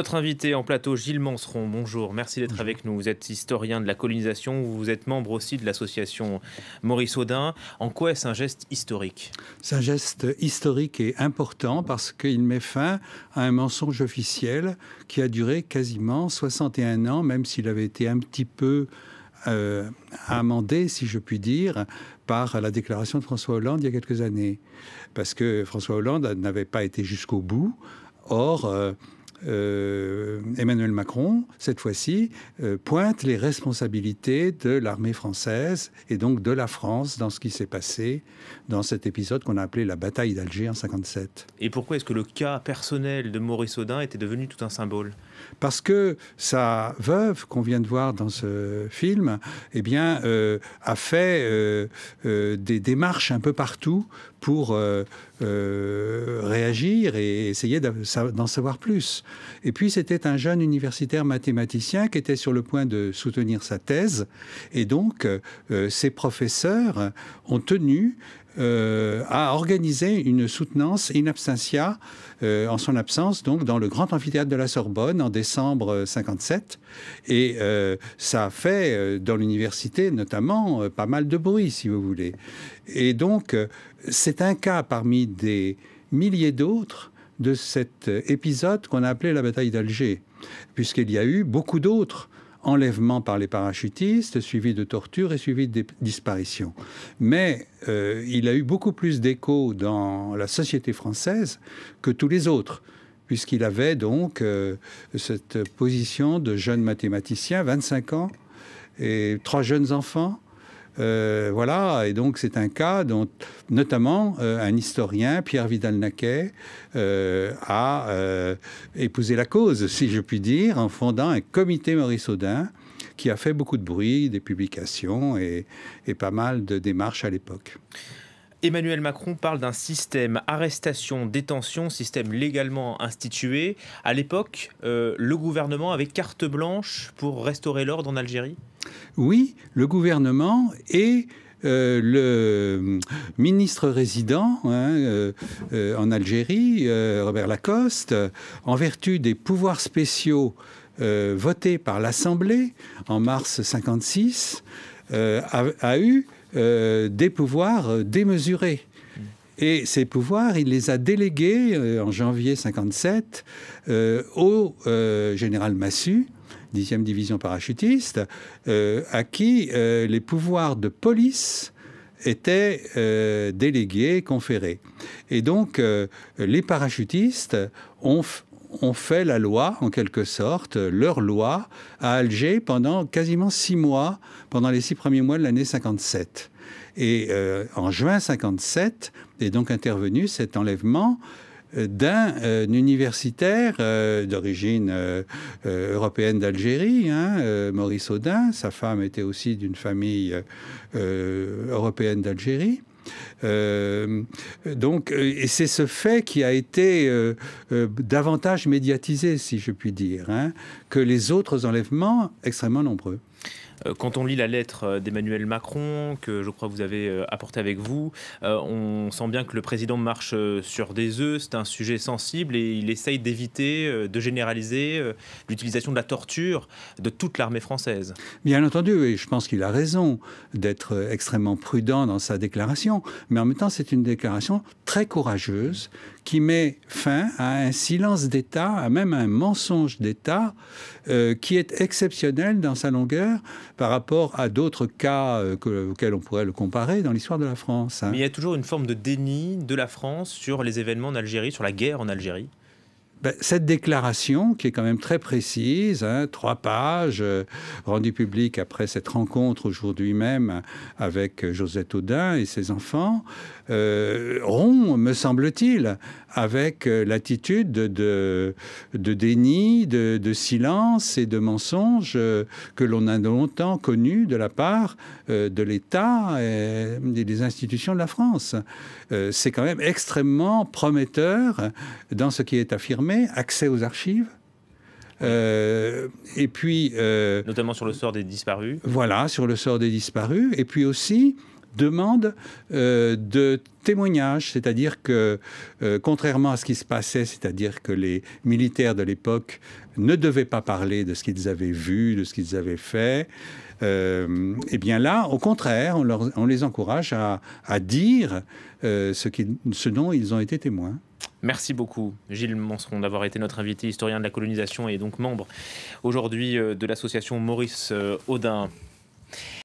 Notre invité en plateau, Gilles Manseron, bonjour, merci d'être avec nous. Vous êtes historien de la colonisation, vous êtes membre aussi de l'association Maurice Audin. En quoi est-ce un geste historique C'est un geste historique et important parce qu'il met fin à un mensonge officiel qui a duré quasiment 61 ans, même s'il avait été un petit peu euh, amendé, si je puis dire, par la déclaration de François Hollande il y a quelques années. Parce que François Hollande n'avait pas été jusqu'au bout. Or, euh, euh, Emmanuel Macron, cette fois-ci, euh, pointe les responsabilités de l'armée française et donc de la France dans ce qui s'est passé dans cet épisode qu'on a appelé la bataille d'Alger en 57. Et pourquoi est-ce que le cas personnel de Maurice Audin était devenu tout un symbole Parce que sa veuve, qu'on vient de voir dans ce film, eh bien, euh, a fait des démarches un peu partout pour euh, réagir et essayer d'en savoir plus. Et puis c'était un jeune universitaire mathématicien qui était sur le point de soutenir sa thèse et donc euh, ses professeurs ont tenu euh, a organisé une soutenance in absentia euh, en son absence, donc dans le grand amphithéâtre de la Sorbonne en décembre 57. Euh, Et ça a fait dans l'université notamment pas mal de bruit, si vous voulez. Et donc c'est un cas parmi des milliers d'autres de cet épisode qu'on a appelé la bataille d'Alger, puisqu'il y a eu beaucoup d'autres enlèvement par les parachutistes, suivi de torture et suivi de disparition. Mais euh, il a eu beaucoup plus d'écho dans la société française que tous les autres puisqu'il avait donc euh, cette position de jeune mathématicien, 25 ans, et trois jeunes enfants, euh, voilà, et donc c'est un cas dont notamment euh, un historien, Pierre Vidal-Naquet, euh, a épousé la cause, si je puis dire, en fondant un comité Maurice Audin qui a fait beaucoup de bruit, des publications et pas mal de démarches à l'époque. Emmanuel Macron parle d'un système arrestation, détention, système légalement institué. À l'époque, le gouvernement avait carte blanche pour restaurer l'ordre en Algérie oui, le gouvernement et euh, le euh, ministre résident hein, euh, en Algérie, Robert Lacoste, en vertu des pouvoirs spéciaux votés par l'Assemblée en mars 56, a, eu des pouvoirs démesurés. Et ces pouvoirs, il les a délégués en janvier 57 au général Massu, 10 division parachutiste, euh, à qui euh, les pouvoirs de police étaient euh, délégués, conférés. Et donc, les parachutistes ont, fait la loi, en quelque sorte, leur loi, à Alger pendant quasiment six mois, pendant les six premiers mois de l'année 57. Et en juin 57 est donc intervenu cet enlèvement euh, d'un euh, universitaire euh, d'origine européenne d'Algérie, hein, Maurice Audin. Sa femme était aussi d'une famille européenne d'Algérie. donc, et c'est ce fait qui a été davantage médiatisé, si je puis dire, hein, que les autres enlèvements extrêmement nombreux. Euh, quand on lit la lettre euh, d'Emmanuel Macron, que je crois que vous avez euh, apportée avec vous, on sent bien que le président marche sur des œufs, c'est un sujet sensible et il essaye d'éviter de généraliser l'utilisation de la torture de toute l'armée française. Bien entendu, et je pense qu'il a raison d'être extrêmement prudent dans sa déclaration, mais en même temps c'est une déclaration très courageuse qui met fin à un silence d'État, à même un mensonge d'État euh, qui est exceptionnel dans sa longueur par rapport à d'autres cas euh, auxquels on pourrait le comparer dans l'histoire de la France. Hein. Mais il y a toujours une forme de déni de la France sur les événements en Algérie, sur la guerre en Algérie. Ben, cette déclaration, qui est quand même très précise, hein, trois pages, euh, rendue publique après cette rencontre aujourd'hui même avec euh, Josette Audin et ses enfants, euh, rompt, me semble-t-il, avec euh, l'attitude de, de, déni, de, silence et de mensonge que l'on a longtemps connu de la part de l'État et, des institutions de la France. C'est quand même extrêmement prometteur dans ce qui est affirmé accès aux archives. Euh, et puis. Euh, Notamment sur le sort des disparus. Voilà, sur le sort des disparus. Et puis aussi, demande euh, de témoignages, c'est-à-dire que, contrairement à ce qui se passait, c'est-à-dire que les militaires de l'époque ne devaient pas parler de ce qu'ils avaient vu, de ce qu'ils avaient fait, euh, et eh bien là, au contraire, on, les encourage à, à dire ce, ce dont ils ont été témoins. Merci beaucoup, Gilles Manseron, d'avoir été notre invité, historien de la colonisation et donc membre aujourd'hui euh, de l'association Maurice euh, Audin.